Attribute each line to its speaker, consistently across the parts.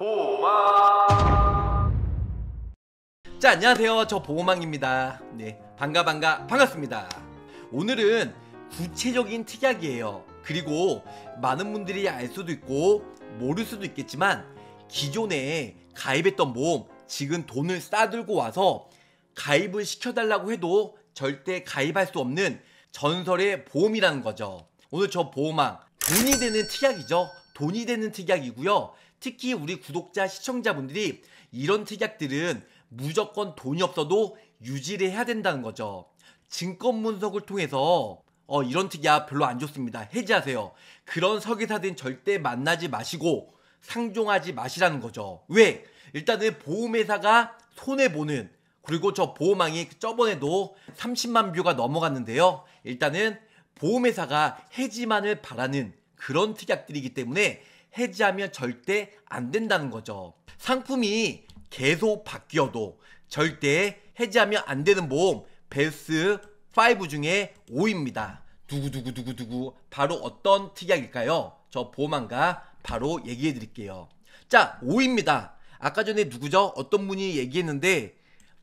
Speaker 1: 보호망 자 안녕하세요 저 보호망입니다 네 반가 반가 반갑습니다 오늘은 구체적인 특약이에요 그리고 많은 분들이 알 수도 있고 모를 수도 있겠지만 기존에 가입했던 보험 지금 돈을 싸들고 와서 가입을 시켜달라고 해도 절대 가입할 수 없는 전설의 보험이라는 거죠 오늘 저 보험왕 돈이 되는 특약이죠 돈이 되는 특약이고요 특히 우리 구독자 시청자분들이 이런 특약들은 무조건 돈이 없어도 유지를 해야 된다는 거죠. 증권 분석을 통해서 어, 이런 특약 별로 안 좋습니다. 해지하세요. 그런 설계사들은 절대 만나지 마시고 상종하지 마시라는 거죠. 왜? 일단은 보험회사가 손해보는 그리고 저 보험왕이 저번에도 30만 뷰가 넘어갔는데요. 일단은 보험회사가 해지만을 바라는 그런 특약들이기 때문에 해지하면 절대 안 된다는 거죠. 상품이 계속 바뀌어도 절대 해지하면 안 되는 보험 베스 5 중에 5입니다. 두구두구두구두구 바로 어떤 특약일까요? 저 보험한가 바로 얘기해 드릴게요. 자 5입니다. 아까 전에 누구죠? 어떤 분이 얘기했는데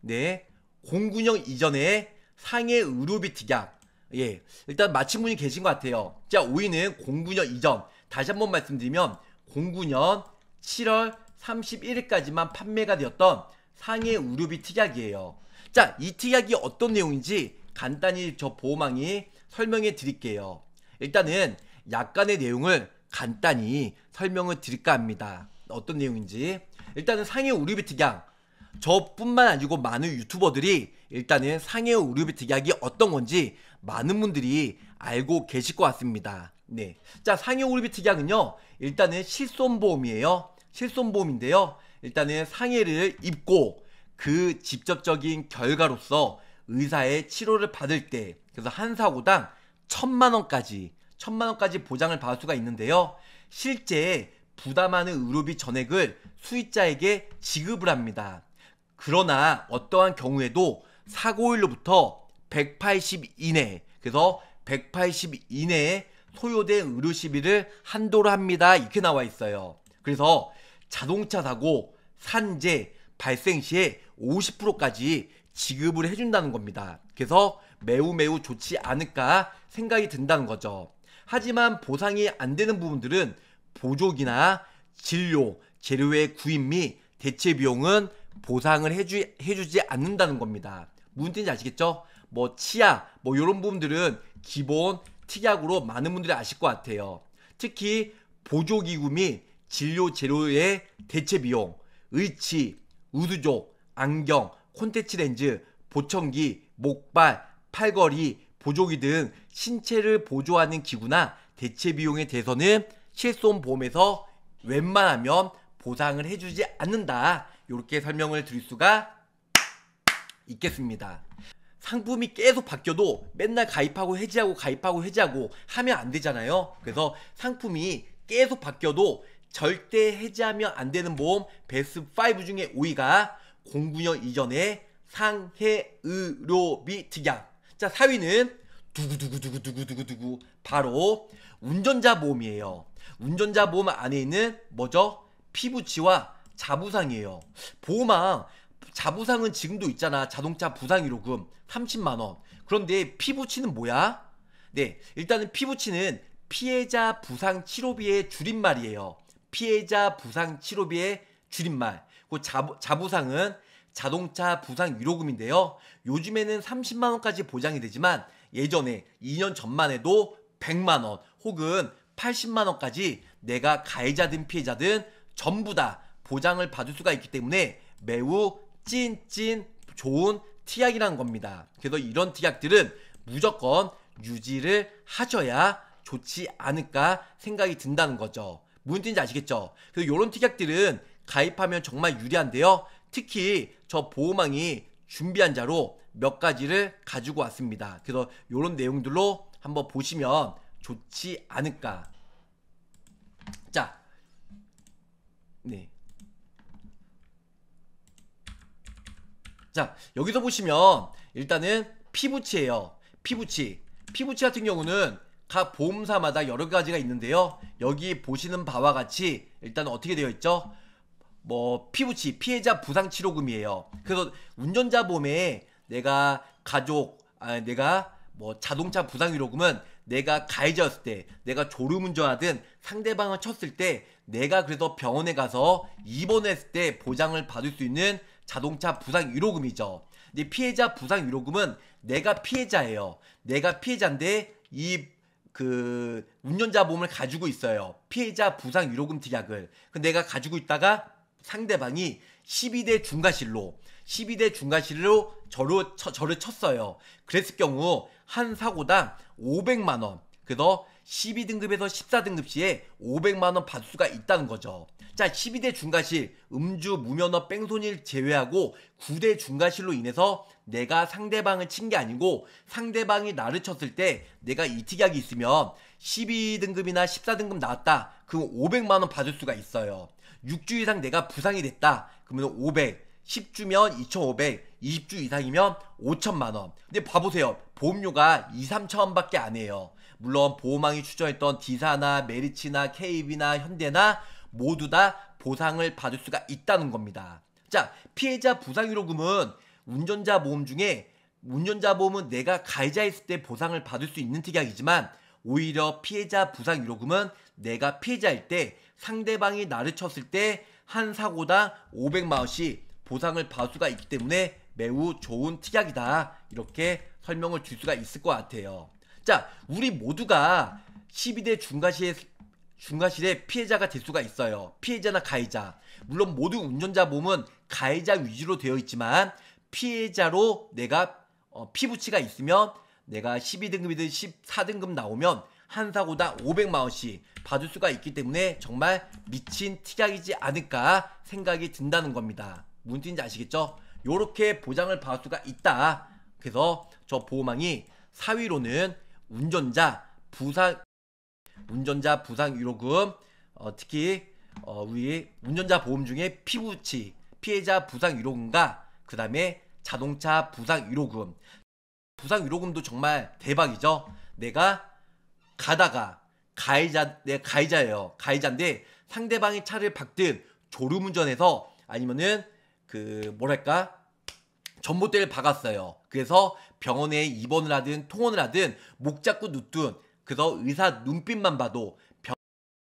Speaker 1: 네 공군형 이전에 상해 의료비 특약 예 일단 마침 분이 계신 것 같아요. 자 5위는 공군형 이전 다시 한 번 말씀드리면 09년 7월 31일까지만 판매가 되었던 상해 우류비 특약이에요. 자, 이 특약이 어떤 내용인지 간단히 저 보호망이 설명해 드릴게요. 일단은 약간의 내용을 간단히 설명을 드릴까 합니다. 어떤 내용인지. 일단은 상해 우류비 특약. 저뿐만 아니고 많은 유튜버들이 일단은 상해 우류비 특약이 어떤 건지 많은 분들이 알고 계실 것 같습니다. 네. 자, 상해 오르비트 계약은요. 일단은 실손보험이에요. 실손보험인데요. 일단은 상해를 입고 그 직접적인 결과로서 의사의 치료를 받을 때 그래서 한 사고당 천만 원까지 천만 원까지 보장을 받을 수가 있는데요. 실제 부담하는 의료비 전액을 수익자에게 지급을 합니다. 그러나 어떠한 경우에도 사고일로부터 180 이내 그래서 180 이내에 토요된 의료 시비를 한도로 합니다. 이렇게 나와 있어요. 그래서 자동차 사고, 산재, 발생 시에 50%까지 지급을 해준다는 겁니다. 그래서 매우 매우 좋지 않을까 생각이 든다는 거죠. 하지만 보상이 안 되는 부분들은 보조기나 진료, 재료의 구입 및 대체 비용은 보상을 해주, 해주지 않는다는 겁니다. 무슨 뜻인지 아시겠죠? 뭐 치아, 뭐 이런 부분들은 기본 특약으로 많은 분들이 아실 것 같아요. 특히 보조기구 및 진료 재료의 대체 비용, 의치, 우두족, 안경, 콘텐츠 렌즈, 보청기, 목발, 팔걸이, 보조기 등 신체를 보조하는 기구나 대체 비용에 대해서는 실손보험에서 웬만하면 보상을 해주지 않는다. 이렇게 설명을 드릴 수가 있겠습니다. 상품이 계속 바뀌어도 맨날 가입하고 해지하고 가입하고 해지하고 하면 안 되잖아요. 그래서 상품이 계속 바뀌어도 절대 해지하면 안 되는 보험 베스트 5 중에 5위가 09년 이전에 상해 의료비 특약. 자, 4위는 두구두구두구두구두구두구 바로 운전자 보험이에요. 운전자 보험 안에 있는 뭐죠? 피부치와 자부상이에요. 보험왕 자부상은 지금도 있잖아. 자동차 부상 위로금 30만 원. 그런데 피부치는 뭐야? 네, 일단은 피부치는 피해자 부상 치료비의 줄임말이에요. 피해자 부상 치료비의 줄임말. 그 자부, 자부상은 자동차 부상 위로금인데요. 요즘에는 30만 원까지 보장이 되지만 예전에 2년 전만 해도 100만 원 혹은 80만 원까지 내가 가해자든 피해자든 전부 다 보장을 받을 수가 있기 때문에 매우 찐찐 좋은 티약이란 겁니다. 그래서 이런 티약들은 무조건 유지를 하셔야 좋지 않을까 생각이 든다는 거죠. 무슨 뜻인지 아시겠죠? 그래서 이런 티약들은 가입하면 정말 유리한데요. 특히 저 보호망이 준비한 자로 몇 가지를 가지고 왔습니다. 그래서 이런 내용들로 한번 보시면 좋지 않을까. 자, 네. 자 여기서 보시면 일단은 피부치예요 피부치 피부치 같은 경우는 각 보험사마다 여러 가지가 있는데요 여기 보시는 바와 같이 일단 어떻게 되어 있죠 뭐 피부치 피해자 부상치료금이에요 그래서 운전자 보험에 내가 가족 아 내가 뭐 자동차 부상위로금은 내가 가해자였을 때 내가 졸음운전하든 상대방을 쳤을 때 내가 그래서 병원에 가서 입원했을 때 보장을 받을 수 있는 자동차 부상 위로금이죠. 근데 피해자 부상 위로금은 내가 피해자예요. 내가 피해자인데 이 그 운전자 보험을 가지고 있어요. 피해자 부상 위로금 특약을. 그 내가 가지고 있다가 상대방이 12대 중과실로 12대 중과실로 저를, 쳐, 저를 쳤어요. 그랬을 경우 한 사고당 500만 원. 그래서 12등급에서 14등급 시에 500만원 받수가 을 있다는 거죠. 자, 12대 중과실, 음주, 무면허, 뺑소니를 제외하고 9대 중과실로 인해서 내가 상대방을 친 게 아니고 상대방이 나를 쳤을 때 내가 이 특약이 있으면 12등급이나 14등급 나왔다. 그럼 500만원 받을 수가 있어요. 6주 이상 내가 부상이 됐다. 그러면 500. 10주면 2,500, 20주 이상이면 5천만원. 근데 봐보세요. 보험료가 2, 3천원밖에 안 해요. 물론 보호망이 추정했던 디사나 메리츠나 KB나 현대나 모두 다 보상을 받을 수가 있다는 겁니다. 자, 피해자 부상위로금은 운전자 보험 중에 운전자 보험은 내가 가해자였을 때 보상을 받을 수 있는 특약이지만 오히려 피해자 부상위로금은 내가 피해자일 때 상대방이 나를 쳤을 때 한 사고당 500만원씩 보상을 받을 수가 있기 때문에 매우 좋은 특약이다. 이렇게 설명을 줄 수가 있을 것 같아요. 자, 우리 모두가 12대 중과실에 중과실의 피해자가 될 수가 있어요. 피해자나 가해자. 물론 모든 운전자 몸은 가해자 위주로 되어 있지만 피해자로 내가 어, 피부치가 있으면 내가 12등급이든 14등급 나오면 한사고다 500만원씩 받을 수가 있기 때문에 정말 미친 특약이지 않을까 생각이 든다는 겁니다. 무슨 뜻인지 아시겠죠? 이렇게 보장을 받을 수가 있다. 그래서 저 보호망이 4위로는 운전자 부상 운전자 부상 유로금 어, 특히 어, 우리 운전자 보험 중에 피부치 피해자 부상 유로금과 그 다음에 자동차 부상 유로금 부상 유로금도 정말 대박이죠. 내가 가다가 가해자 내 가해자예요. 가해자인데 상대방이 차를 박든 졸음운전해서 아니면은 그 뭐랄까 전봇대를 박았어요. 그래서 병원에 입원을 하든 통원을 하든 목 잡고 눕든 그래서 의사 눈빛만 봐도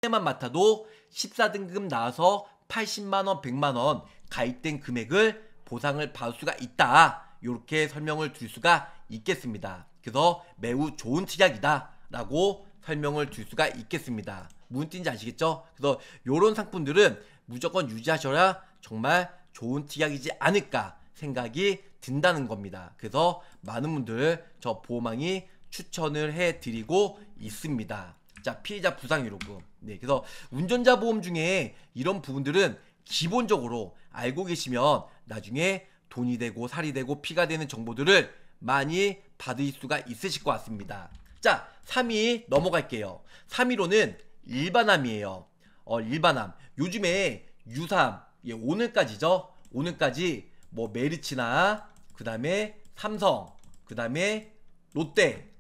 Speaker 1: 병원에만 맡아도 14등급 나와서 80만원, 100만원 가입된 금액을 보상을 받을 수가 있다. 이렇게 설명을 드릴 수가 있겠습니다. 그래서 매우 좋은 특약이다. 라고 설명을 드릴 수가 있겠습니다. 무슨 뜻인지 아시겠죠? 그래서 이런 상품들은 무조건 유지하셔야 정말 좋은 특약이지 않을까 생각이 든다는 겁니다. 그래서 많은 분들 저 보호망이 추천을 해드리고 있습니다. 자, 피해자 부상위로금 네, 그래서 운전자 보험 중에 이런 부분들은 기본적으로 알고 계시면 나중에 돈이 되고 살이 되고 피가 되는 정보들을 많이 받을 수가 있으실 것 같습니다. 자, 3위 넘어갈게요. 3위로는 일반암이에요. 어, 일반암. 요즘에 유삼, 예, 오늘까지죠? 오늘까지 뭐 메르치나 그 다음에 삼성, 그 다음에 롯데,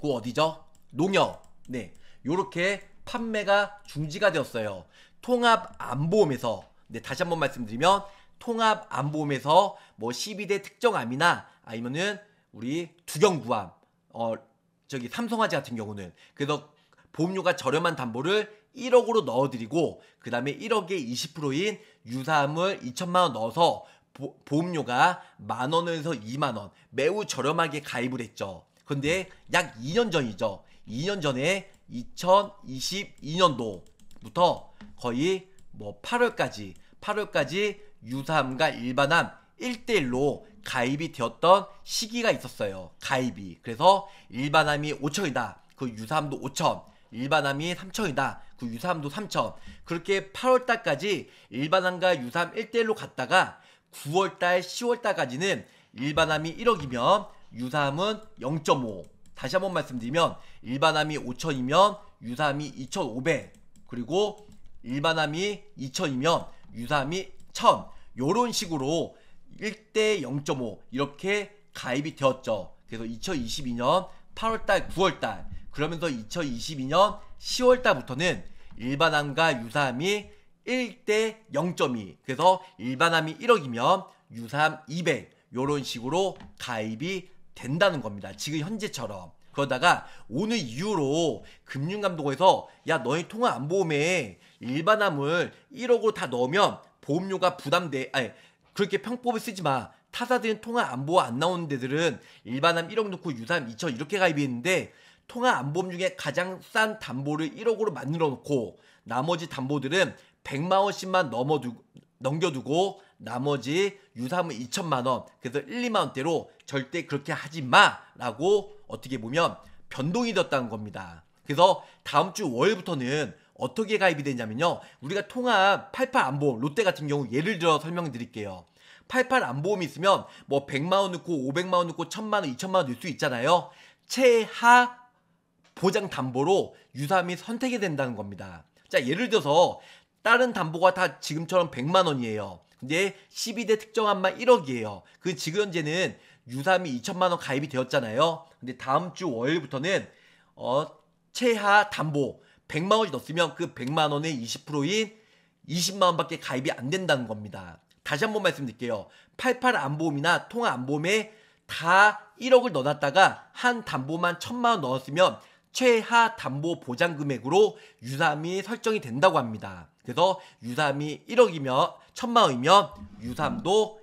Speaker 1: 그 어디죠? 농협. 네. 요렇게 판매가 중지가 되었어요. 통합안보험에서, 네, 다시 한번 말씀드리면, 통합안보험에서 뭐 12대 특정암이나 아니면은 우리 두경구암, 어, 저기 삼성화재 같은 경우는 그래서 보험료가 저렴한 담보를 1억으로 넣어드리고 그 다음에 1억에 20%인 유사함을 2천만원 넣어서 보, 험료가만 원에서 2만 원 매우 저렴하게 가입을 했죠. 근데 약 2년 전이죠. 2년 전에 2022년도부터 거의 뭐 8월까지 8월까지 유사함과 일반함 1대1로 가입이 되었던 시기가 있었어요. 가입이. 그래서 일반함이 5천이다. 그 유사함도 5천. 일반함이 3천이다. 그 유사함도 3천. 그렇게 8월달까지 일반함과 유사함 1대1로 갔다가 9월달, 10월달까지는 일반함이 1억이면 유사함은0.5 다시 한번 말씀드리면 일반함이 5천이면 유사함이2,500 그리고 일반함이 2천이면 유사함이1,000 요런 식으로 1대 0.5 이렇게 가입이 되었죠. 그래서 2022년 8월달, 9월달 그러면서 2022년 10월달부터는 일반함과유사함이 1대 0.2 그래서 일반함이 1억이면 유사함200 요런 식으로 가입이 된다는 겁니다. 지금 현재처럼. 그러다가 오늘 이후로 금융감독원에서 야 너희 통화안보험에 일반함을 1억으로 다 넣으면 보험료가 부담돼 아니 그렇게 평법을 쓰지 마. 타사들은 통화안보안 나오는 데들은 일반함 1억 넣고 유사함 2천 이렇게 가입했는데 통화안보험 중에 가장 싼 담보를 1억으로 만들어 놓고 나머지 담보들은 100만 원씩만 넘어두고 넘겨두고 나머지 유사물 2천만 원 그래서 1, 2만 원대로 절대 그렇게 하지 마라고 어떻게 보면 변동이 됐다는 겁니다. 그래서 다음 주 월부터는 어떻게 가입이 되냐면요. 우리가 통합 88 안보험 롯데 같은 경우 예를 들어 설명드릴게요. 88 안보험이 있으면 뭐 100만 원 넣고 500만 원 넣고 1000만 원, 2000만 원 넣을 수 있잖아요. 최하 보장 담보로 유사함이 선택이 된다는 겁니다. 자, 예를 들어서 다른 담보가 다 지금처럼 100만 원이에요. 근데 12대 특정한만 1억이에요. 그 지금 현재는 유삼이 2천만 원 가입이 되었잖아요. 근데 다음 주 월요일부터는 어 최하 담보 100만 원이 넣었으면 그 100만 원의 20%인 20만 원밖에 가입이 안 된다는 겁니다. 다시 한번 말씀드릴게요. 88 안보험이나 통화 안보험에 다 1억을 넣어놨다가 한 담보만 1천만 원 넣었으면 최하 담보 보장 금액으로 유삼이 설정이 된다고 합니다. 그래서 유삼이 1억이면 천만원이면 유삼도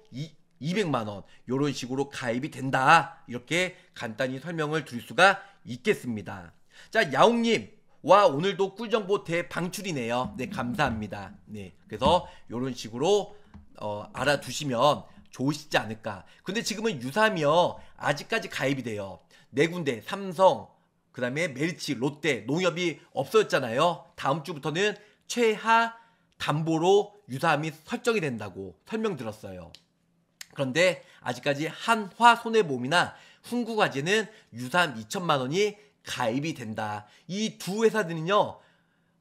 Speaker 1: 200만원 이런 식으로 가입이 된다 이렇게 간단히 설명을 드릴 수가 있겠습니다 자 야옹님 와 오늘도 꿀정보 대방출이네요 네 감사합니다 네 그래서 이런 식으로 어, 알아두시면 좋으시지 않을까 근데 지금은 유삼이요 아직까지 가입이 돼요 네 군데 삼성 그 다음에 메리츠 롯데 농협이 없어졌잖아요 다음 주부터는 최하 담보로 유사함이 설정이 된다고 설명 들었어요. 그런데 아직까지 한화 손해보험이나 훈구과제는 유사함 2천만 원이 가입이 된다. 이 두 회사들은요,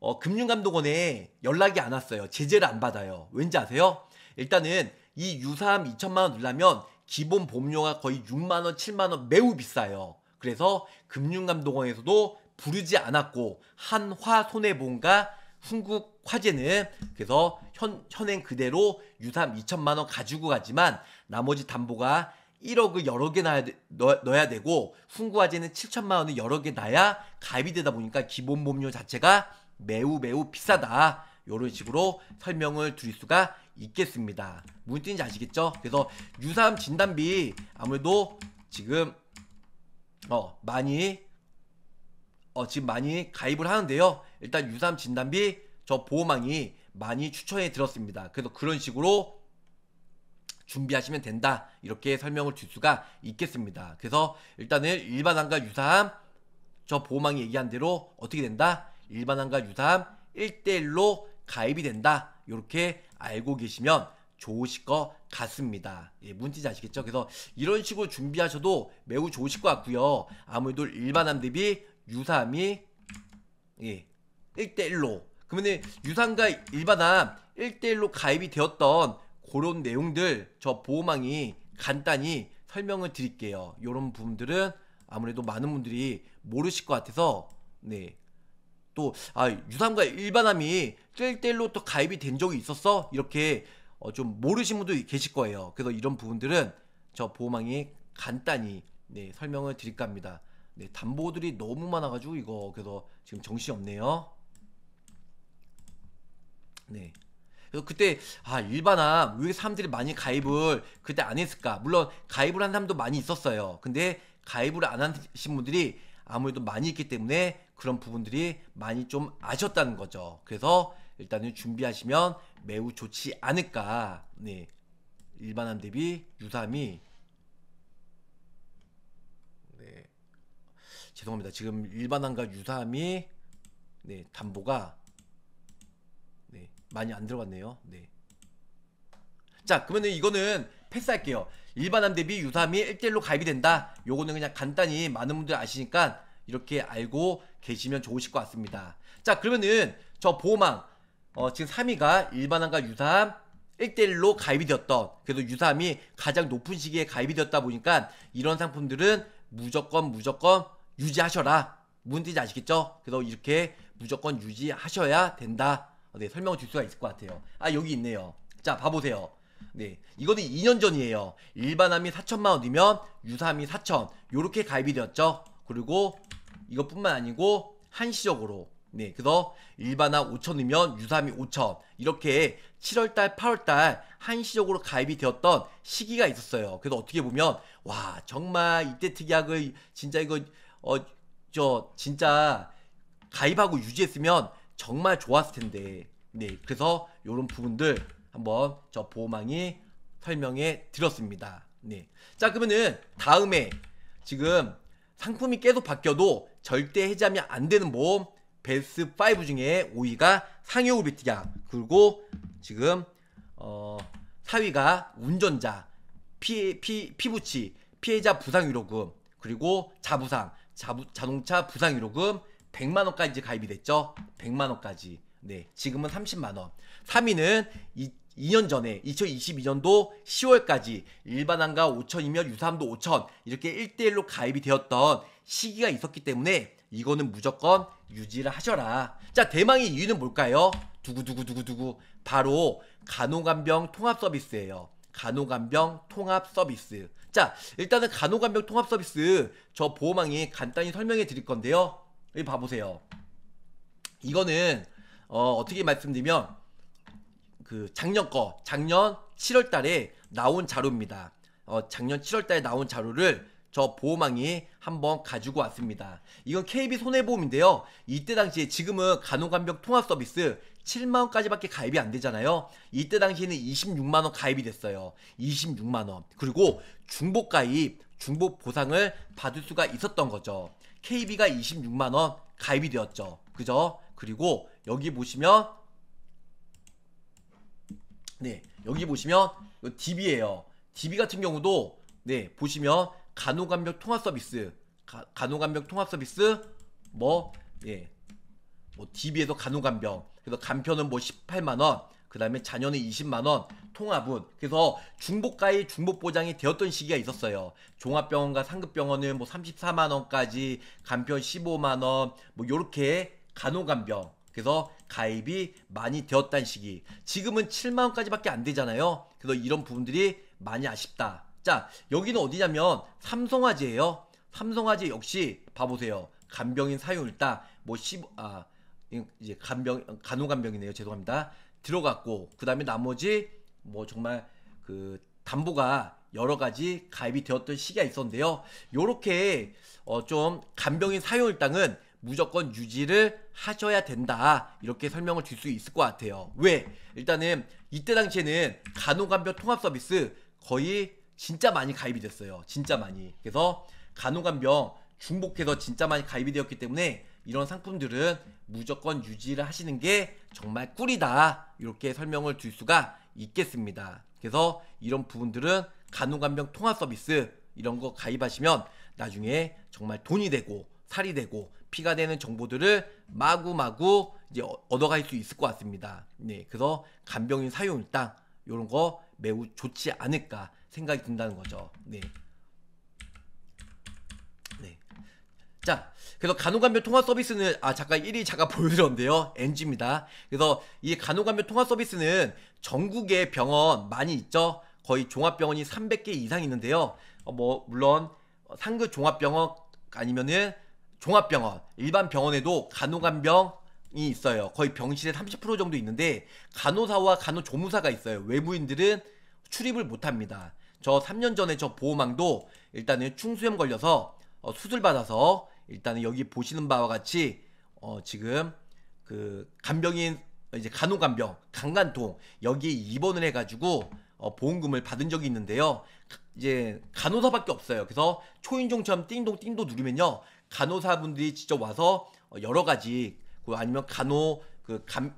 Speaker 1: 어, 금융감독원에 연락이 안 왔어요. 제재를 안 받아요. 왠지 아세요? 일단은 이 유사함 2천만 원 넣으려면 기본 보험료가 거의 6만 원, 7만 원 매우 비싸요. 그래서 금융감독원에서도 부르지 않았고 한화 손해보험과 훈국 화재는 그래서 현, 현행 그대로 유담 2천만 원 가지고 가지만 나머지 담보가 1억을 여러 개 넣어야, 넣, 어야 되고 훈구화재는 7천만 원을 여러 개 넣어야 가입이 되다 보니까 기본 보험료 자체가 매우 매우 비싸다. 이런 식으로 설명을 드릴 수가 있겠습니다. 무슨 뜻인지 아시겠죠? 그래서 유사암 진단비 아무래도 지금 어 많이 어 지금 많이 가입을 하는데요. 일단 유산 진단비 저 보호망이 많이 추천해 드렸습니다. 그래서 그런 식으로 준비하시면 된다. 이렇게 설명을 줄 수가 있겠습니다. 그래서 일단은 일반암과 유사암 저 보호망이 얘기한 대로 어떻게 된다? 일반암과 유사암 1대1로 가입이 된다. 이렇게 알고 계시면 좋으실 것 같습니다. 예, 문제지 아시겠죠? 그래서 이런 식으로 준비하셔도 매우 좋으실 것 같고요. 아무래도 일반암 대비 유사암이 예, 1대1로 그러면 유상과 일반화 1대1로 가입이 되었던 그런 내용들 저 보호망이 간단히 설명을 드릴게요 이런 부분들은 아무래도 많은 분들이 모르실 것 같아서 네. 또 아, 유상과 일반함이 1대1로 또 가입이 된 적이 있었어? 이렇게 어, 좀 모르신 분도 계실 거예요 그래서 이런 부분들은 저 보호망이 간단히 네, 설명을 드릴까 합니다 네, 담보들이 너무 많아가지고 이거 그래서 지금 정신이 없네요 네. 그래서 그때 아 일반암 왜 사람들이 많이 가입을 그때 안 했을까? 물론 가입을 한 사람도 많이 있었어요. 근데 가입을 안 하신 분들이 아무래도 많이 있기 때문에 그런 부분들이 많이 좀아셨다는 거죠. 그래서 일단은 준비하시면 매우 좋지 않을까. 네. 일반암 대비 유사함이 네. 죄송합니다. 지금 일반암과 유사함이 네, 담보가 많이 안 들어갔네요. 네. 자, 그러면 이거는 패스할게요. 일반함 대비 유사함이 1대1로 가입이 된다. 요거는 그냥 간단히 많은 분들 아시니까 이렇게 알고 계시면 좋으실 것 같습니다. 자, 그러면은 저 보호망 어, 지금 3위가 일반함과유사함 1대1로 가입이 되었던 그래도 유사함이 가장 높은 시기에 가입이 되었다 보니까 이런 상품들은 무조건 무조건 유지하셔라. 문제지 아시겠죠? 그래서 이렇게 무조건 유지하셔야 된다. 네, 설명을 줄 수가 있을 것 같아요. 아, 여기 있네요. 자, 봐보세요. 네, 이거는 2년 전이에요. 일반암이 4천만 원이면 유사암이 4천. 요렇게 가입이 되었죠. 그리고 이것뿐만 아니고 한시적으로 네, 그래서 일반암 5천이면 유사암이 5천. 이렇게 7월달, 8월달 한시적으로 가입이 되었던 시기가 있었어요. 그래서 어떻게 보면 와 정말 이때 특약을 진짜 이거 어 저 진짜 가입하고 유지했으면 정말 좋았을 텐데 네 그래서 이런 부분들 한번 저 보호망이 설명해 드렸습니다 네자 그러면은 다음에 지금 상품이 계속 바뀌어도 절대 해지하면 안 되는 보험 베스트 5 중에 5위가 상여우 비트야 그리고 지금 어 4위가 운전자 피, 피, 피부치 피해자 부상위로금 그리고 자부상 자부, 자동차 부상위로금 100만 원까지 가입이 됐죠. 100만 원까지. 네. 지금은 30만 원. 3위는 이, 2년 전에 2022년도 10월까지 일반항과 5천이며 유사함도 5천 이렇게 1대1로 가입이 되었던 시기가 있었기 때문에 이거는 무조건 유지를 하셔라. 자, 대망의 이유는 뭘까요? 두구두구두구두구 바로 간호간병 통합 서비스예요. 간호간병 통합 서비스. 자, 일단은 간호간병 통합 서비스 저 보호망이 간단히 설명해 드릴 건데요. 여기 예, 봐보세요. 이거는 어, 어떻게 말씀드리면 그 작년 거 작년 7월 달에 나온 자료입니다. 어, 작년 7월 달에 나온 자료를 저 보호망이 한번 가지고 왔습니다. 이건 KB 손해보험인데요. 이때 당시에 지금은 간호간병 통합 서비스 7만원까지밖에 가입이 안 되잖아요. 이때 당시에는 26만원 가입이 됐어요. 26만원. 그리고 중복 가입, 중복 보상을 받을 수가 있었던 거죠. KB가 26만 원 가입이 되었죠. 그죠? 그리고 여기 보시면 네, 여기 보시면 d b 에요 DB 같은 경우도 네, 보시면 간호간병 통합 서비스 간호간병 통합 서비스 뭐 예. 뭐 DB에서 간호간병 그래서 간편은 뭐 18만 원, 그 다음에 자녀는 20만원 통합은 그래서 중복가의 중복보장이 되었던 시기가 있었어요 종합병원과 상급병원은 뭐 34만원까지 간편 15만원 뭐 요렇게 간호간병 그래서 가입이 많이 되었다는 시기 지금은 7만원까지밖에 안 되잖아요 그래서 이런 부분들이 많이 아쉽다 자 여기는 어디냐면 삼성화재예요 삼성화재 역시 봐보세요 간병인 사용일당 뭐 10, 아, 이제 간병, 간호간병이네요. 죄송합니다. 들어갔고 그다음에 나머지 뭐 정말 그 담보가 여러 가지 가입이 되었던 시기가 있었는데요. 요렇게 어좀 간병인 사용일당은 무조건 유지를 하셔야 된다. 이렇게 설명을 줄 수 있을 것 같아요. 왜? 일단은 이때 당시에는 간호간병 통합 서비스 거의 진짜 많이 가입이 됐어요. 진짜 많이. 그래서 간호간병 중복해서 진짜 많이 가입이 되었기 때문에 이런 상품들은 무조건 유지를 하시는 게 정말 꿀이다 이렇게 설명을 드릴 수가 있겠습니다 그래서 이런 부분들은 간호간병 통합 서비스 이런 거 가입하시면 나중에 정말 돈이 되고 살이 되고 피가 되는 정보들을 마구마구 이제 얻어갈 수 있을 것 같습니다 네 그래서 간병인 사용 일당 이런 거 매우 좋지 않을까 생각이 든다는 거죠 네자 그래서 간호간별 통화 서비스는 아 잠깐 1위 잠깐 보여드렸는데요 NG입니다 그래서 이 간호간별 통화 서비스는 전국의 병원 많이 있죠 거의 종합병원이 300개 이상 있는데요 어, 뭐 물론 어, 상급 종합병원 아니면은 종합병원 일반 병원에도 간호간병 이 있어요. 거의 병실에 30% 정도 있는데 간호사와 간호조무사가 있어요. 외부인들은 출입을 못합니다. 저 3년 전에 저 보호망도 일단은 충수염 걸려서 어, 수술 받아서 일단은 여기 보시는 바와 같이 어 지금 그 간병인 이제 간호간병 강간통 여기에 입원을 해가지고 어 보험금을 받은 적이 있는데요. 이제 간호사밖에 없어요. 그래서 초인종처럼 띵동 띵동 누르면요 간호사분들이 직접 와서 어, 여러 가지 그 아니면 간호 그간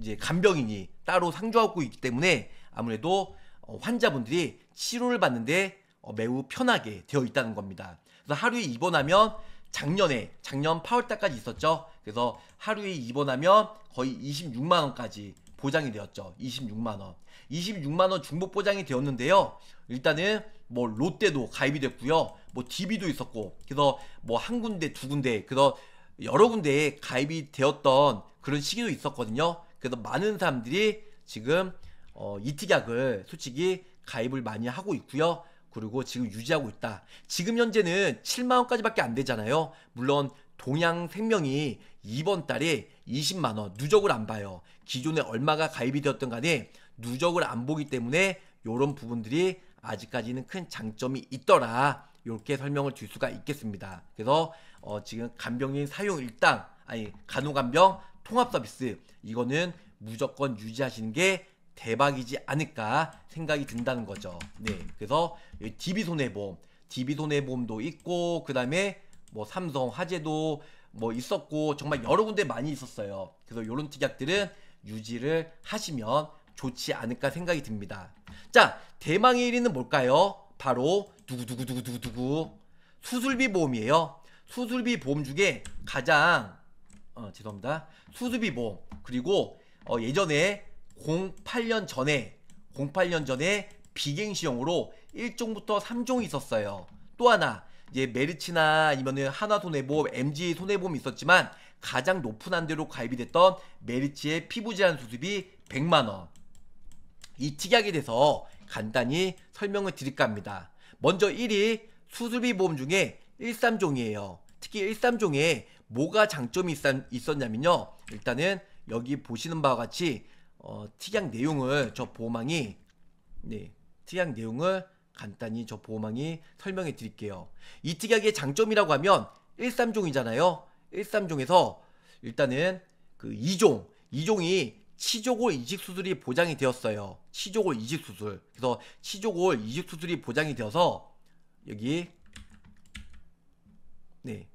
Speaker 1: 이제 간병인이 따로 상주하고 있기 때문에 아무래도 어 환자분들이 치료를 받는데 어 매우 편하게 되어 있다는 겁니다. 그래서 하루에 입원하면 작년에 작년 8월달까지 있었죠. 그래서 하루에 입원하면 거의 26만 원까지 보장이 되었죠. 26만 원. 26만 원 중복 보장이 되었는데요. 일단은 뭐 롯데도 가입이 됐고요. 뭐 DB도 있었고. 그래서 뭐 한 군데, 두 군데. 그래서 여러 군데에 가입이 되었던 그런 시기도 있었거든요. 그래서 많은 사람들이 지금 어, 이특약을 솔직히 가입을 많이 하고 있고요. 그리고 지금 유지하고 있다. 지금 현재는 7만 원까지밖에 안 되잖아요. 물론 동양생명이 이번 달에 20만 원 누적을 안 봐요. 기존에 얼마가 가입이 되었던 간에 누적을 안 보기 때문에 이런 부분들이 아직까지는 큰 장점이 있더라. 이렇게 설명을 줄 수가 있겠습니다. 그래서 어 지금 간병인 사용 일당 아니 간호간병 통합 서비스 이거는 무조건 유지하시는 게 대박이지 않을까 생각이 든다는 거죠. 네. 그래서 DB 손해보험, DB 손해보험도 있고 그다음에 뭐 삼성, 화재도 뭐 있었고 정말 여러 군데 많이 있었어요. 그래서 이런 특약들은 유지를 하시면 좋지 않을까 생각이 듭니다. 자, 대망의 1위는 뭘까요? 바로 두구두구두구두구 수술비 보험이에요. 수술비 보험 중에 가장 어, 죄송합니다. 수술비 보험 그리고 어, 예전에 08년 전에 08년 전에 비갱시형으로 1종부터 3종이 있었어요. 또 하나 이제 메르치나 아니면 하나손해보험, MG 손해보험이 있었지만 가장 높은 한대로 가입이 됐던 메르치의 피부질한 수습이 100만원. 이 특약에 대해서 간단히 설명을 드릴까 합니다. 먼저 1위 수술비 보험 중에 13종이에요. 특히 13종에 뭐가 장점이 있었냐면요. 일단은 여기 보시는 바와 같이 어, 특이한 내용을 저 보호망이 네, 특이한 내용을 간단히 저 보호망이 설명해 드릴게요. 이 특약의 장점이라고 하면 1 3종이잖아요1 3종에서 일단은 그 2종, 2종이 치조골 이식 수술이 보장이 되었어요. 치조골 이식 수술. 그래서 치조골 이식 수술이 보장이 되어서 여기 네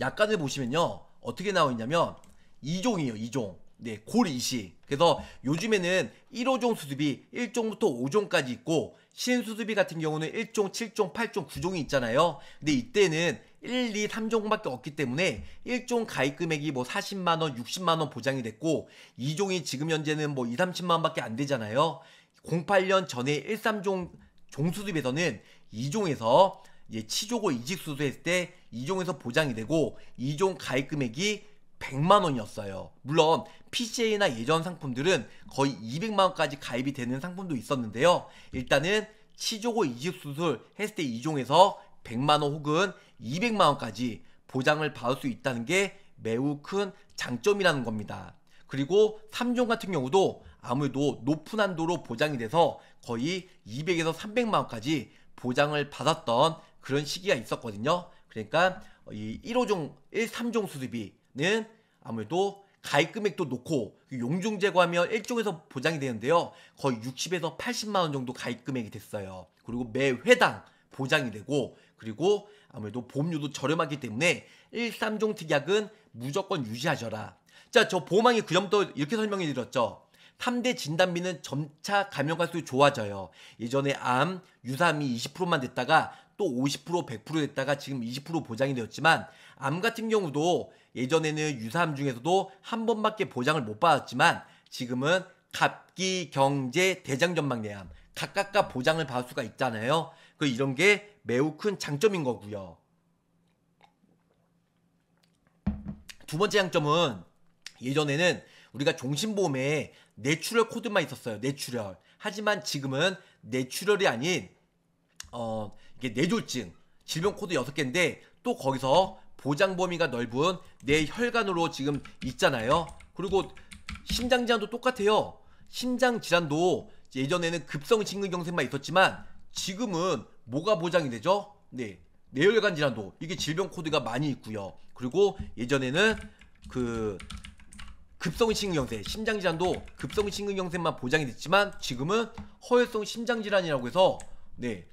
Speaker 1: 약간을 보시면요 어떻게 나와 있냐면 2종이에요 2종 네, 골이식 그래서 요즘에는 1호종 수수비 1종부터 5종까지 있고 신수수비 같은 경우는 1종, 7종, 8종, 9종이 있잖아요. 근데 이때는 1, 2, 3종밖에 없기 때문에 1종 가입 금액이 뭐 40만원, 60만원 보장이 됐고 2종이 지금 현재는 뭐 2, 30만원밖에 안 되잖아요. 08년 전에 1, 3종 종수습에서는 2종에서 예, 치조고 이직수수했을 때 2종에서 보장이 되고 2종 가입 금액이 100만 원이었어요. 물론 PCA나 예전 상품들은 거의 200만 원까지 가입이 되는 상품도 있었는데요. 일단은 치조고 이직 수술 헬스테 2종에서 100만 원 혹은 200만 원까지 보장을 받을 수 있다는 게 매우 큰 장점이라는 겁니다. 그리고 3종 같은 경우도 아무래도 높은 한도로 보장이 돼서 거의 200에서 300만 원까지 보장을 받았던 그런 시기가 있었거든요. 그러니까 이 1호종, 1, 3종 수술이 는 아무래도 가입 금액도 놓고 그 용종 제거하면 일종에서 보장이 되는데요. 거의 60에서 80만 원 정도 가입 금액이 됐어요. 그리고 매 회당 보장이 되고 그리고 아무래도 보험료도 저렴하기 때문에 1, 3종 특약은 무조건 유지하셔라. 자, 저보험왕이 그점도 이렇게 설명해 드렸죠. 3대 진단비는 점차 감염 갈수록 좋아져요. 예전에 암, 유사암이 20%만 됐다가 또50% 100% 됐다가 지금 20% 보장이 되었지만 암 같은 경우도 예전에는 유사암 중에서도 한 번밖에 보장을 못 받았지만 지금은 갑기 경제 대장전망내암 각각과 보장을 받을 수가 있잖아요. 그 이런 게 매우 큰 장점인 거고요. 두 번째 장점은 예전에는 우리가 종신보험에 내출혈 코드만 있었어요. 내출혈 하지만 지금은 내출혈이 아닌 어 이게 뇌졸증 질병 코드 6개인데 또 거기서 보장 범위가 넓은 뇌혈관으로 지금 있잖아요. 그리고 심장 질환도 똑같아요. 심장 질환도 예전에는 급성 심근경색만 있었지만 지금은 뭐가 보장이 되죠? 네. 뇌혈관 질환도 이게 질병 코드가 많이 있고요. 그리고 예전에는 그 급성 심근경색, 심장 질환도 급성 심근경색만 보장이 됐지만 지금은 허혈성 심장 질환이라고 해서 네.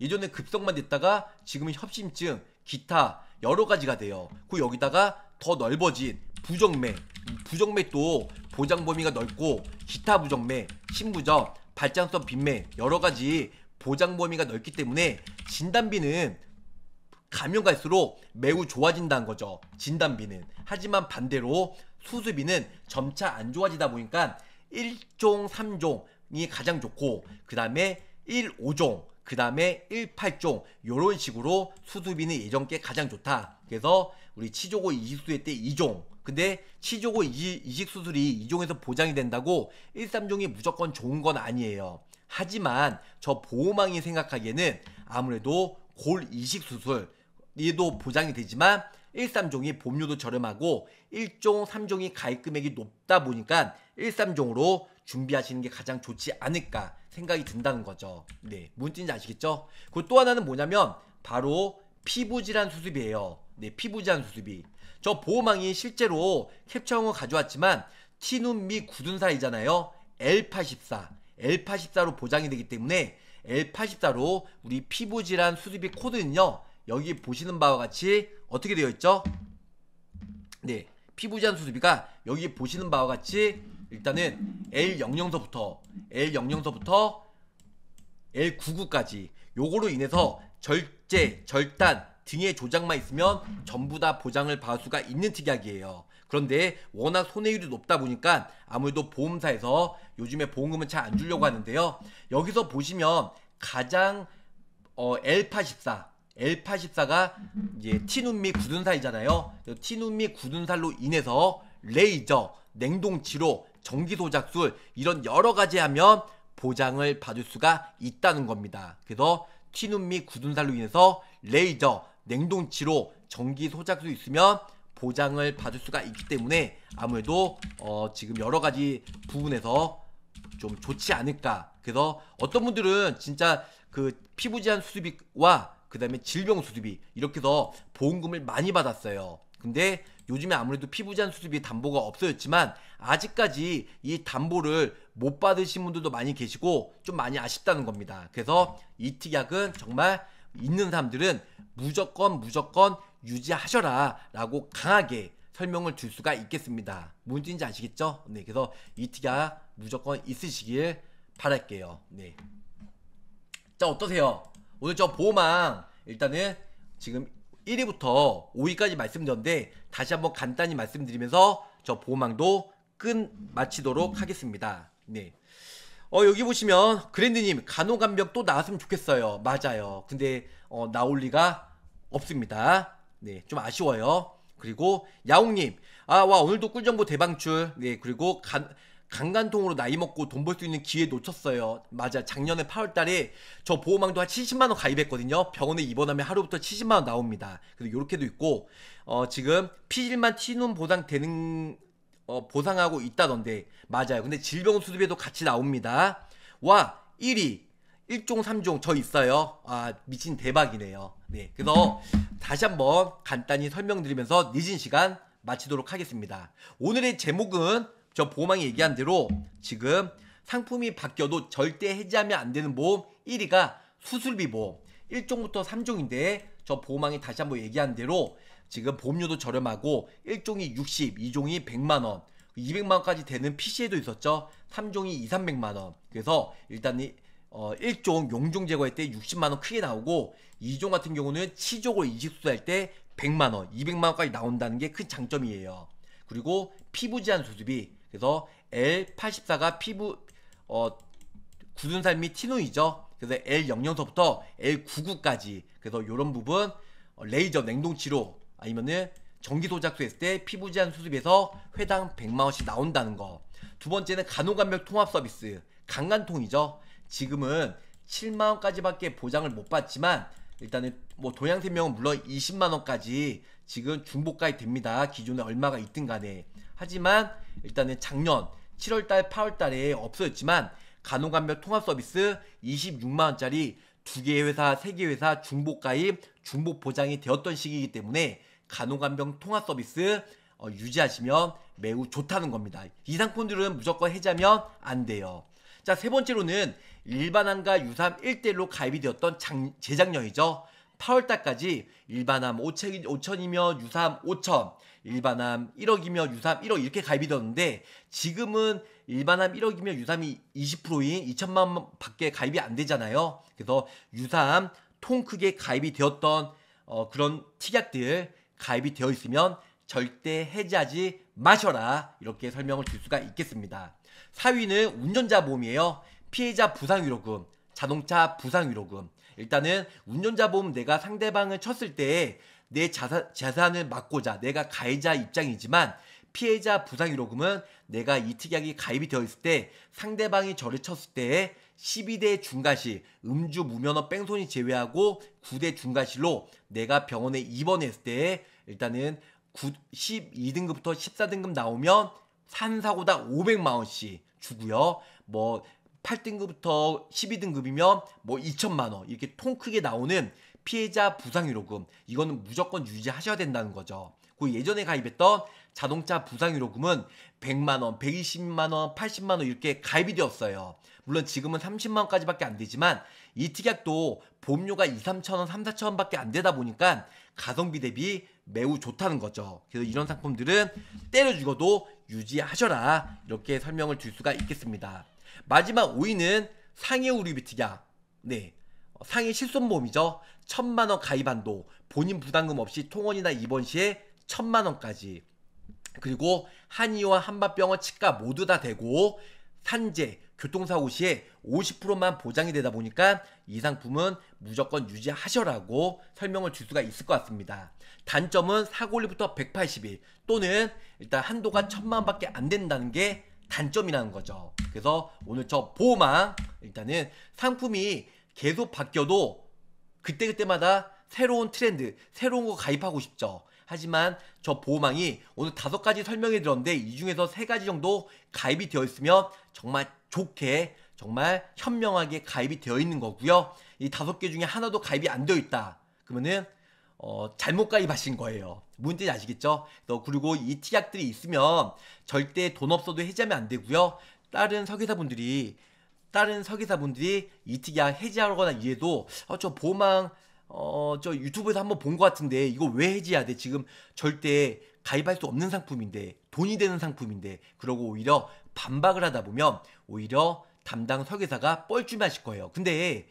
Speaker 1: 예전에 급성만 됐다가 지금은 협심증, 기타 여러 가지가 돼요. 그 여기다가 더 넓어진 부정맥, 부정맥도 보장 범위가 넓고 기타 부정맥, 심부정 발장성 빈맥 여러 가지 보장 범위가 넓기 때문에 진단비는 가면 갈수록 매우 좋아진다는 거죠. 진단비는. 하지만 반대로 수술비는 점차 안 좋아지다 보니까 1종, 3종이 가장 좋고 그 다음에 1, 5종 그 다음에 1,8종 요런 식으로 수수비는 예전께 가장 좋다. 그래서 우리 치조고 이식수회 때 2종 근데 치조고 이식수술이 2종에서 보장이 된다고 1, 3종이 무조건 좋은 건 아니에요. 하지만 저 보호망이 생각하기에는 아무래도 골 이식수술 얘도 보장이 되지만 1, 3종이 보험료도 저렴하고 1종, 3종이 가입 금액이 높다 보니까 1, 3종으로 준비하시는 게 가장 좋지 않을까 생각이 든다는 거죠. 네, 뭔 뜻인지 아시겠죠? 그리고 또 하나는 뭐냐면 바로 피부질환 수습이에요. 네, 피부질환 수습이. 저 보호망이 실제로 캡처형을 가져왔지만 티눈 미 굳은살이잖아요. L84, L84로 보장이 되기 때문에 L84로 우리 피부질환 수습이 코드는요. 여기 보시는 바와 같이 어떻게 되어 있죠? 네, 피부질환 수습이가 여기 보시는 바와 같이 일단은 L00서부터 L00서부터 L99까지 요거로 인해서 절제, 절단 등의 조작만 있으면 전부 다 보장을 받을 수가 있는 특약이에요. 그런데 워낙 손해율이 높다 보니까 아무래도 보험사에서 요즘에 보험금은 잘 안 주려고 하는데요. 여기서 보시면 가장 어, L84, L84가 이제 티눈미 굳은살이잖아요. 티눈미 굳은살로 인해서 레이저, 냉동치료, 전기 조작술 이런 여러 가지 하면 보장을 받을 수가 있다는 겁니다. 그래서 튀눈 및 굳은살로 인해서 레이저, 냉동치료, 전기 소작술 있으면 보장을 받을 수가 있기 때문에 아무래도 어 지금 여러 가지 부분에서 좀 좋지 않을까. 그래서 어떤 분들은 진짜 그 피부 제한 수술비와 그 다음에 질병 수술비 이렇게 해서 보험금을 많이 받았어요. 근데 요즘에 아무래도 피부제한 수술비 담보가 없어졌지만 아직까지 이 담보를 못 받으신 분들도 많이 계시고 좀 많이 아쉽다는 겁니다. 그래서 이 특약은 정말 있는 사람들은 무조건 무조건 유지하셔라 라고 강하게 설명을 줄 수가 있겠습니다. 뭔지인지 아시겠죠? 네, 그래서 이 특약 무조건 있으시길 바랄게요. 네. 자, 어떠세요? 오늘 저 보호망 일단은 지금 1위부터 5위까지 말씀드렸는데 다시 한번 간단히 말씀드리면서 저 보호망도 끝 마치도록 하겠습니다. 네. 어 여기 보시면 그랜드님 간호간병 또 나왔으면 좋겠어요. 맞아요. 근데 어, 나올 리가 없습니다. 네, 좀 아쉬워요. 그리고 야옹님, 아 와 오늘도 꿀정보 대방출. 네, 그리고 간 강간통으로 나이 먹고 돈 벌 수 있는 기회 놓쳤어요. 맞아. 작년에 8월 달에 저 보호망도 한 70만원 가입했거든요. 병원에 입원하면 하루부터 70만원 나옵니다. 그리고 요렇게도 있고, 어, 지금 피질만 티눈 보상 되는, 어, 보상하고 있다던데. 맞아요. 근데 질병 수습에도 같이 나옵니다. 와, 1위. 1종, 3종 저 있어요. 아, 미친 대박이네요. 네. 그래서 다시 한번 간단히 설명드리면서 늦은 시간 마치도록 하겠습니다. 오늘의 제목은 저 보험왕이 얘기한 대로 지금 상품이 바뀌어도 절대 해지하면 안 되는 보험 1위가 수술비 보험 1종부터 3종인데 저 보험왕이 다시 한번 얘기한 대로 지금 보험료도 저렴하고 1종이 60, 2종이 100만원 200만원까지 되는 PC에도 있었죠 3종이 2, 300만원 그래서 일단 이 어, 1종 용종 제거할 때 60만원 크게 나오고 2종 같은 경우는 치족을 이식수할 술때 100만원, 200만원까지 나온다는 게 큰 장점이에요. 그리고 피부 제한 수술비 그래서 L84가 피부 어, 굳은 살및티눈이죠 그래서 L00서부터 L99까지 그래서 이런 부분 어, 레이저 냉동 치료 아니면은 전기 도작수했을 때 피부 제한 수습에서 회당 100만 원씩 나온다는 거. 두 번째는 간호간별 통합 서비스 강간통이죠. 지금은 7만 원까지밖에 보장을 못 받지만 일단은 뭐 동양생명은 물론 20만원까지 지금 중복가입 됩니다. 기존에 얼마가 있든 간에. 하지만 일단은 작년 7월달 8월달에 없어졌지만 간호간병 통합 서비스 26만원짜리 두 개의 회사, 세 개의 회사 중복가입, 중복 보장이 되었던 시기이기 때문에 간호간병 통합 서비스 어, 유지하시면 매우 좋다는 겁니다. 이 상품들은 무조건 해지하면 안 돼요. 자, 세 번째로는 일반암과 유삼 1대1로 가입이 되었던 장, 재작년이죠. 8월달까지 일반암 5천, 이며 유삼 5천, 일반암 1억이며 유삼 1억 이렇게 가입이 되었는데 지금은 일반암 1억이며 유삼이 20%인 2천만 밖에 가입이 안 되잖아요. 그래서 유삼 통 크게 가입이 되었던 어, 그런 특약들 가입이 되어 있으면 절대 해지하지 마셔라 이렇게 설명을 줄 수가 있겠습니다. 4위는 운전자 보험이에요. 피해자 부상위로금, 자동차 부상위로금, 일단은 운전자 보험 내가 상대방을 쳤을 때 내 자산, 재산을 막고자 내가 가해자 입장이지만 피해자 부상위로금은 내가 이 특약이 가입이 되어 있을 때 상대방이 저를 쳤을 때에 12대 중과실, 음주 무면허 뺑소니 제외하고 9대 중과실로 내가 병원에 입원했을 때에 일단은 9, 12등급부터 14등급 나오면 산사고당 500만원씩 주고요. 뭐 8등급부터 12등급이면 뭐 2천만 원 이렇게 통 크게 나오는 피해자 부상위로금 이거는 무조건 유지하셔야 된다는 거죠. 그 예전에 가입했던 자동차 부상위로금은 100만 원, 120만 원, 80만 원 이렇게 가입이 되었어요. 물론 지금은 30만 원까지밖에 안 되지만 이 특약도 보험료가 2, 3천 원, 3, 4천 원밖에 안 되다 보니까 가성비 대비 매우 좋다는 거죠. 그래서 이런 상품들은 때려 죽어도 유지하셔라 이렇게 설명을 줄 수가 있겠습니다. 마지막 5위는 상해 우리비트야. 네. 어, 상해 실손보험이죠. 천만원 가입한도 본인 부담금 없이 통원이나 입원 시에 천만원까지 그리고 한의원 한밭병원 치과 모두 다 되고 산재 교통사고 시에 50%만 보장이 되다 보니까 이 상품은 무조건 유지하셔라고 설명을 줄 수가 있을 것 같습니다. 단점은 사고일부터 180일 또는 일단 한도가 천만밖에안 된다는 게 단점이라는 거죠. 그래서 오늘 저 보호망 일단은 상품이 계속 바뀌어도 그때그때마다 새로운 트렌드, 새로운 거 가입하고 싶죠. 하지만 저 보호망이 오늘 다섯 가지 설명해 드렸는데 이 중에서 세 가지 정도 가입이 되어 있으면 정말 좋게 정말 현명하게 가입이 되어 있는 거고요. 이 다섯 개 중에 하나도 가입이 안 되어 있다. 그러면은 어, 잘못 가입하신 거예요. 문제 아시겠죠? 그리고 이 특약들이 있으면 절대 돈 없어도 해지하면 안 되고요. 다른 설계사분들이 다른 설계사분들이 이 특약 해지하거나 이해도 어, 저 보망 어, 저 유튜브에서 한번 본 것 같은데 이거 왜 해지해야 돼? 지금 절대 가입할 수 없는 상품인데 돈이 되는 상품인데 그러고 오히려 반박을 하다 보면 오히려 담당 설계사가 뻘쭘하실 거예요. 근데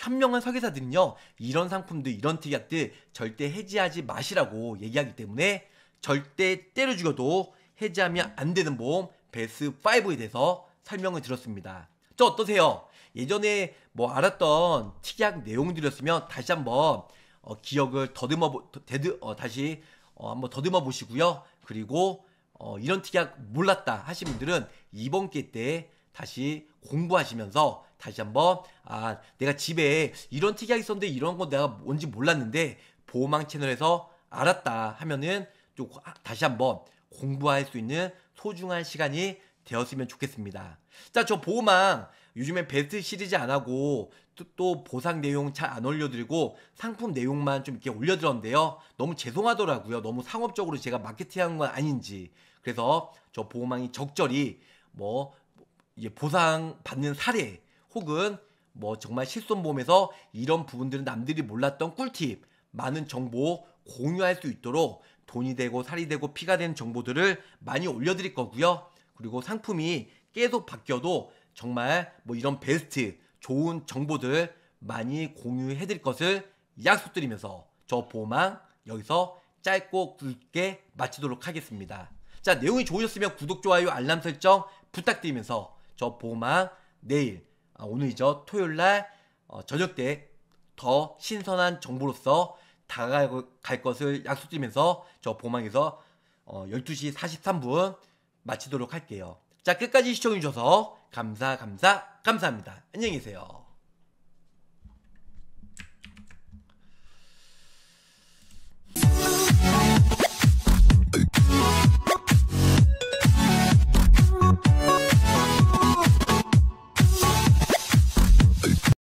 Speaker 1: 현명한 설계사들은요 이런 상품들 이런 특약들 절대 해지하지 마시라고 얘기하기 때문에 절대 때려 죽여도 해지하면 안 되는 보험 베스 5에 대해서 설명을 드렸습니다. 저 어떠세요? 예전에 뭐 알았던 특약 내용들이었으면 다시 한번 어, 기억을 더듬어 보, 드 어, 다시 어, 한번 더듬어 보시고요. 그리고 어, 이런 특약 몰랐다 하신 분들은 이번 기회 때 다시 공부하시면서 다시 한번 아 내가 집에 이런 특이하게 있었는데 이런 건 내가 뭔지 몰랐는데 보호망 채널에서 알았다 하면은 좀 아, 다시 한번 공부할 수 있는 소중한 시간이 되었으면 좋겠습니다. 자, 저 보호망 요즘에 베스트 시리즈 안 하고 또, 또 보상 내용 잘 안 올려드리고 상품 내용만 좀 이렇게 올려드렸는데요. 너무 죄송하더라고요. 너무 상업적으로 제가 마케팅한 건 아닌지. 그래서 저 보호망이 적절히 뭐 보상 받는 사례 혹은 뭐 정말 실손 보험에서 이런 부분들은 남들이 몰랐던 꿀팁, 많은 정보 공유할 수 있도록 돈이 되고 살이 되고 피가 되는 정보들을 많이 올려드릴 거고요. 그리고 상품이 계속 바뀌어도 정말 뭐 이런 베스트, 좋은 정보들 많이 공유해드릴 것을 약속드리면서 저 보망 호 여기서 짧고 굵게 마치도록 하겠습니다. 자 내용이 좋으셨으면 구독, 좋아요, 알람 설정 부탁드리면서 저 보망 호 내일 아, 오늘이죠. 토요일 날 어, 저녁 때 더 신선한 정보로서 다가갈 것을 약속드리면서 저 보망에서 어, 12시 43분 마치도록 할게요. 자, 끝까지 시청해주셔서 감사, 감사, 감사합니다. 안녕히 계세요.